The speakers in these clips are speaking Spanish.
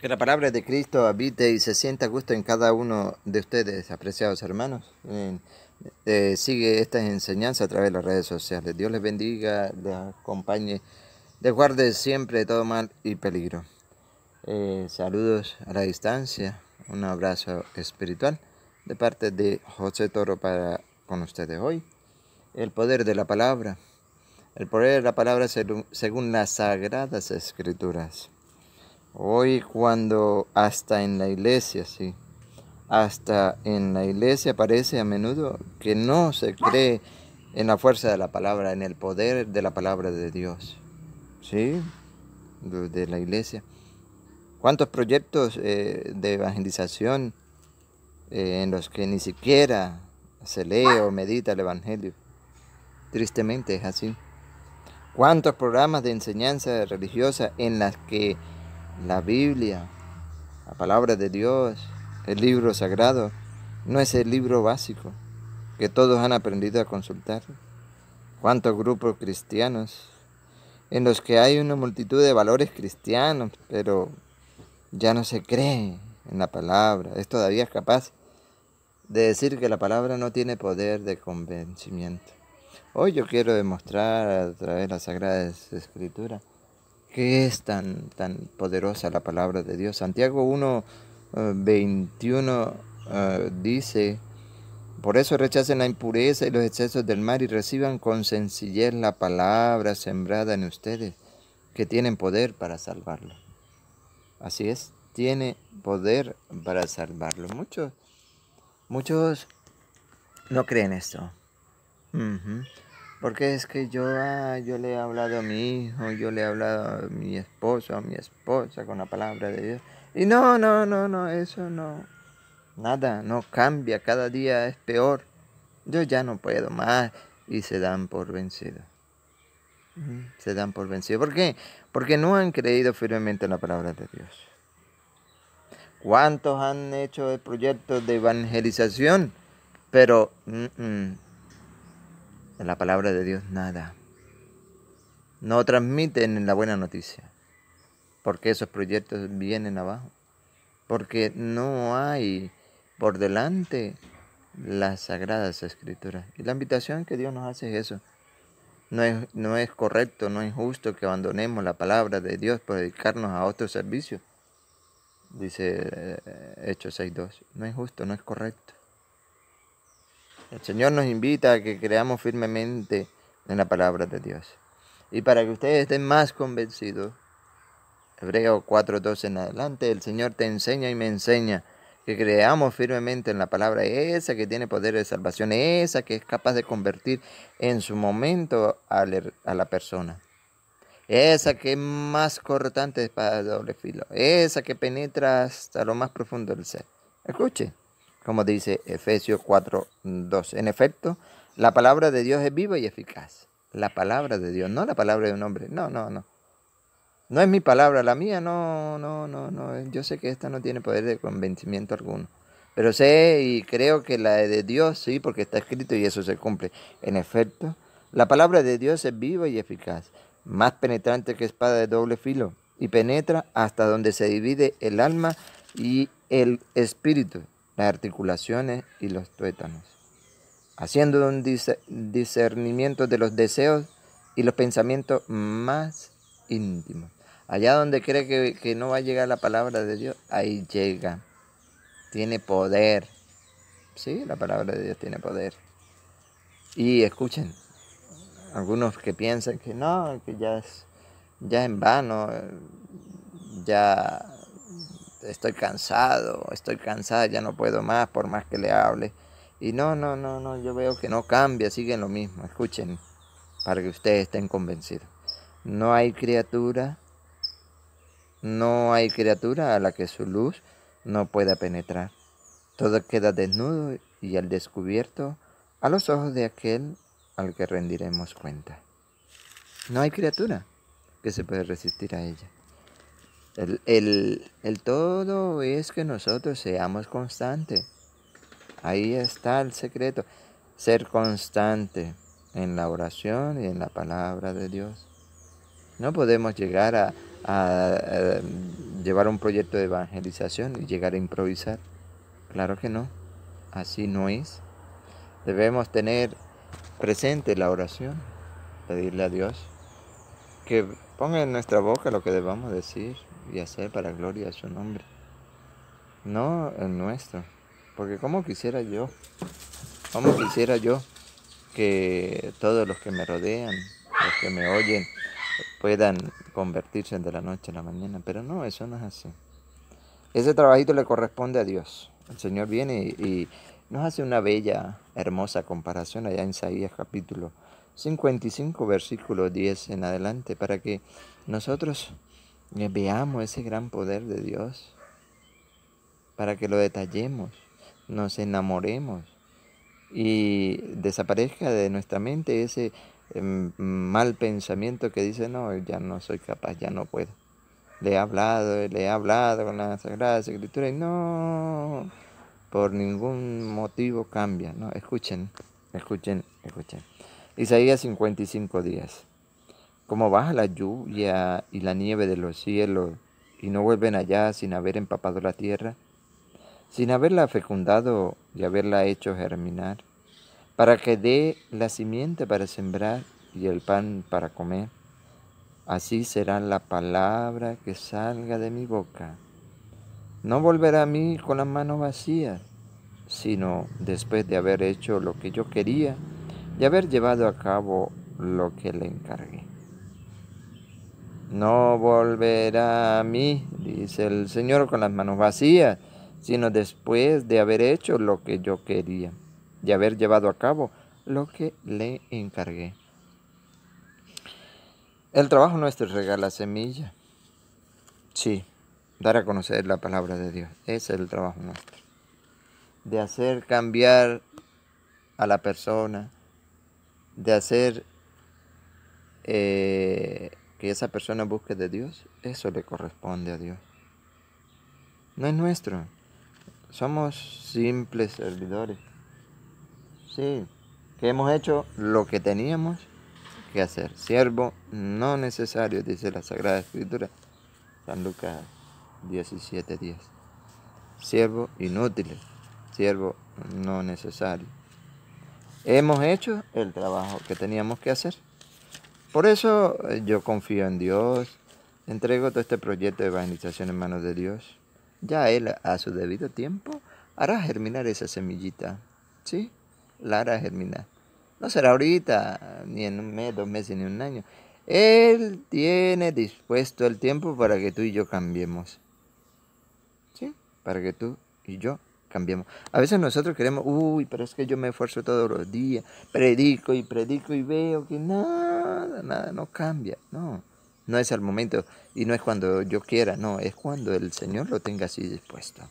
Que la palabra de Cristo habite y se sienta a gusto en cada uno de ustedes, apreciados hermanos. Eh, sigue estas enseñanzas a través de las redes sociales. Dios les bendiga, les acompañe, les guarde siempre todo mal y peligro. Eh, saludos a la distancia, un abrazo espiritual de parte de José Toro para con ustedes hoy. El poder de la palabra. El poder de la palabra según las sagradas escrituras. Hoy cuando hasta en la iglesia, sí, hasta en la iglesia parece a menudo que no se cree en la fuerza de la palabra, en el poder de la palabra de Dios. ¿Sí? De la iglesia. ¿Cuántos proyectos eh, de evangelización eh, en los que ni siquiera se lee o medita el Evangelio? Tristemente es así. ¿Cuántos programas de enseñanza religiosa en las que la Biblia, la palabra de Dios, el libro sagrado, no es el libro básico que todos han aprendido a consultar. ¿Cuántos grupos cristianos en los que hay una multitud de valores cristianos, pero ya no se cree en la palabra? Es todavía capaz de decir que la palabra no tiene poder de convencimiento. Hoy yo quiero demostrar a través de las Sagradas Escrituras qué es tan, tan poderosa la palabra de Dios? Santiago 1, eh, eh, dice, por eso rechacen la impureza y los excesos del mar y reciban con sencillez la palabra sembrada en ustedes, que tienen poder para salvarlo. Así es, tiene poder para salvarlo. Muchos, muchos no creen esto. Porque es que yo, ah, yo le he hablado a mi hijo, yo le he hablado a mi esposo, a mi esposa con la palabra de Dios. Y no, no, no, no, eso no. Nada, no cambia, cada día es peor. Yo ya no puedo más. Y se dan por vencidos. Mm, se dan por vencidos, ¿Por qué? Porque no han creído firmemente en la palabra de Dios. ¿Cuántos han hecho el proyecto de evangelización? Pero mm, mm, de la palabra de Dios nada. No transmiten la buena noticia, porque esos proyectos vienen abajo, porque no hay por delante las sagradas escrituras. Y la invitación que Dios nos hace es eso. No es, no es correcto, no es justo que abandonemos la palabra de Dios por dedicarnos a otro servicio, dice eh, Hechos 6.2. No es justo, no es correcto. El Señor nos invita a que creamos firmemente en la palabra de Dios. Y para que ustedes estén más convencidos, Hebreos 4:12 en adelante, el Señor te enseña y me enseña que creamos firmemente en la palabra esa que tiene poder de salvación, esa que es capaz de convertir en su momento a la persona. Esa que es más cortante para doble filo. Esa que penetra hasta lo más profundo del ser. Escuche como dice Efesios 4.2. En efecto, la palabra de Dios es viva y eficaz. La palabra de Dios, no la palabra de un hombre. No, no, no. No es mi palabra, la mía no, no, no, no. Yo sé que esta no tiene poder de convencimiento alguno. Pero sé y creo que la de Dios sí, porque está escrito y eso se cumple. En efecto, la palabra de Dios es viva y eficaz, más penetrante que espada de doble filo, y penetra hasta donde se divide el alma y el espíritu, las articulaciones y los tuétanos, haciendo un discernimiento de los deseos y los pensamientos más íntimos. Allá donde cree que, no va a llegar la palabra de Dios, ahí llega. Tiene poder. Sí, la palabra de Dios tiene poder. Y escuchen, algunos que piensan que no, que ya ya es en vano, ya estoy cansado, estoy cansada, ya no puedo más por más que le hable. Y no, no, no, no, yo veo que no cambia, siguen lo mismo. Escuchen, para que ustedes estén convencidos. No hay criatura, no hay criatura a la que su luz no pueda penetrar. Todo queda desnudo y al descubierto a los ojos de aquel al que rendiremos cuenta. No hay criatura que se pueda resistir a ella. El, todo es que nosotros seamos constantes. Ahí está el secreto. Ser constante en la oración y en la palabra de Dios. No podemos llegar a, a, llevar un proyecto de evangelización y llegar a improvisar. Claro que no, así no es. Debemos tener presente la oración, pedirle a Dios que ponga en nuestra boca lo que debamos decir, y hacer para gloria a su nombre, no el nuestro. Porque como quisiera yo, como quisiera yo que todos los que me rodean, los que me oyen, puedan convertirse de la noche a la mañana. Pero no, eso no es así. Ese trabajito le corresponde a Dios. El Señor viene y, y nos hace una bella, hermosa comparación allá en Isaías capítulo 55, versículo 10 en adelante, para que nosotros Veamos ese gran poder de Dios para que lo detallemos, nos enamoremos y desaparezca de nuestra mente ese em, mal pensamiento que dice, no, ya no soy capaz, ya no puedo. Le he hablado, le he hablado con las Sagradas Escritura y no, por ningún motivo cambia. No, escuchen, escuchen, escuchen. Isaías 55 días. Como baja la lluvia y la nieve de los cielos y no vuelven allá sin haber empapado la tierra, sin haberla fecundado y haberla hecho germinar, para que dé la simiente para sembrar y el pan para comer. Así será la palabra que salga de mi boca. No volverá a mí con las manos vacías, sino después de haber hecho lo que yo quería y haber llevado a cabo lo que le encargué no volverá a mí, dice el Señor con las manos vacías, sino después de haber hecho lo que yo quería, de haber llevado a cabo lo que le encargué. El trabajo nuestro es regar la semilla. Sí, dar a conocer la palabra de Dios. Ese es el trabajo nuestro. De hacer cambiar a la persona, de hacer eh, que esa persona busque de Dios, eso le corresponde a Dios. No es nuestro. Somos simples servidores. Sí, que hemos hecho lo que teníamos que hacer. Siervo no necesario, dice la Sagrada Escritura, San Lucas 17:10. Siervo inútil, siervo no necesario. Hemos hecho el trabajo que teníamos que hacer. Por eso eh, yo confío en Dios, entrego todo este proyecto de evangelización en manos de Dios. Ya Él a su debido tiempo hará germinar esa semillita, ¿sí? La hará germinar. No será ahorita, ni en un mes, dos meses, ni un año. Él tiene dispuesto el tiempo para que tú y yo cambiemos. ¿Sí? Para que tú y yo cambiemos. A veces nosotros queremos, uy, pero es que yo me esfuerzo todos los días, predico y predico y veo que nada nada, no cambia, no. No es al momento y no es cuando yo quiera, no, es cuando el Señor lo tenga así dispuesto.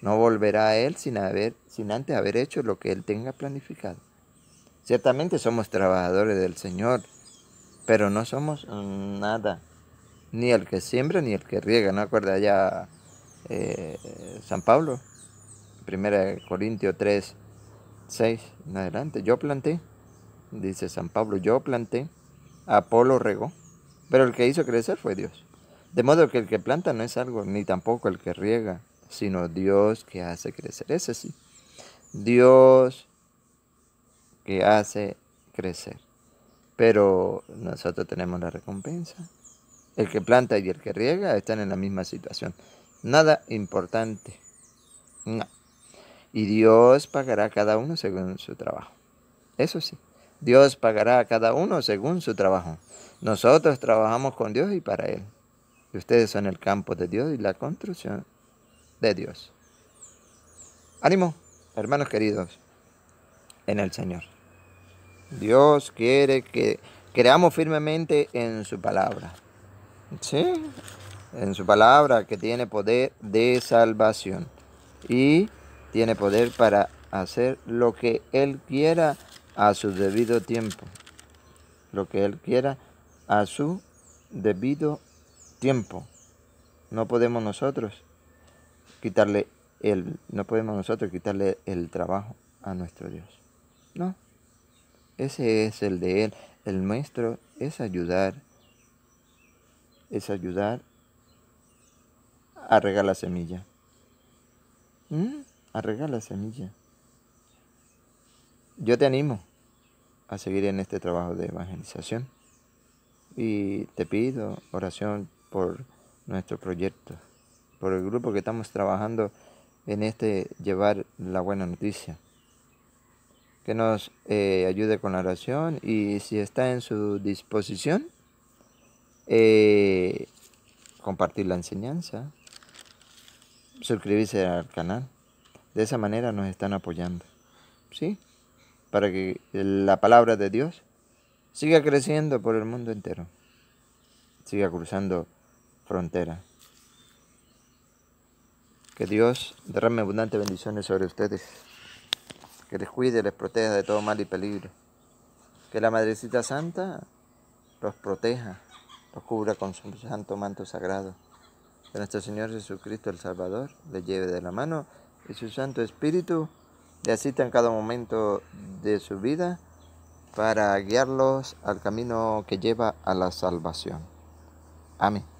No volverá a Él sin, haber, sin antes haber hecho lo que Él tenga planificado. Ciertamente somos trabajadores del Señor, pero no somos nada, ni el que siembra ni el que riega, ¿no acuerda ya eh, San Pablo? 1 Corintio 3, 6 en adelante. Yo planté, dice San Pablo, yo planté, Apolo regó, pero el que hizo crecer fue Dios. De modo que el que planta no es algo, ni tampoco el que riega, sino Dios que hace crecer. Ese sí. Dios que hace crecer. Pero nosotros tenemos la recompensa. El que planta y el que riega están en la misma situación. Nada importante. Y Dios pagará a cada uno según su trabajo. Eso sí. Dios pagará a cada uno según su trabajo. Nosotros trabajamos con Dios y para Él. Y ustedes son el campo de Dios y la construcción de Dios. Ánimo, hermanos queridos, en el Señor. Dios quiere que creamos firmemente en su palabra. ¿Sí? En su palabra que tiene poder de salvación. Y tiene poder para hacer lo que Él quiera a su debido tiempo. Lo que Él quiera a su debido tiempo. No podemos nosotros quitarle el, no podemos nosotros quitarle el trabajo a nuestro Dios. No. Ese es el de Él. El nuestro es ayudar. Es ayudar a regar la semilla. ¿Mm? A regar la semilla yo te animo a seguir en este trabajo de evangelización y te pido oración por nuestro proyecto, por el grupo que estamos trabajando en este llevar la buena noticia. Que nos eh, ayude con la oración y si está en su disposición, eh, compartir la enseñanza, suscribirse al canal. De esa manera nos están apoyando. ¿Sí? para que la palabra de Dios siga creciendo por el mundo entero, siga cruzando fronteras. Que Dios derrame abundantes bendiciones sobre ustedes, que les cuide, les proteja de todo mal y peligro, que la Madrecita Santa los proteja, los cubra con su santo manto sagrado, que nuestro Señor Jesucristo el Salvador les lleve de la mano y su Santo Espíritu le asista en cada momento de su vida para guiarlos al camino que lleva a la salvación. Amén.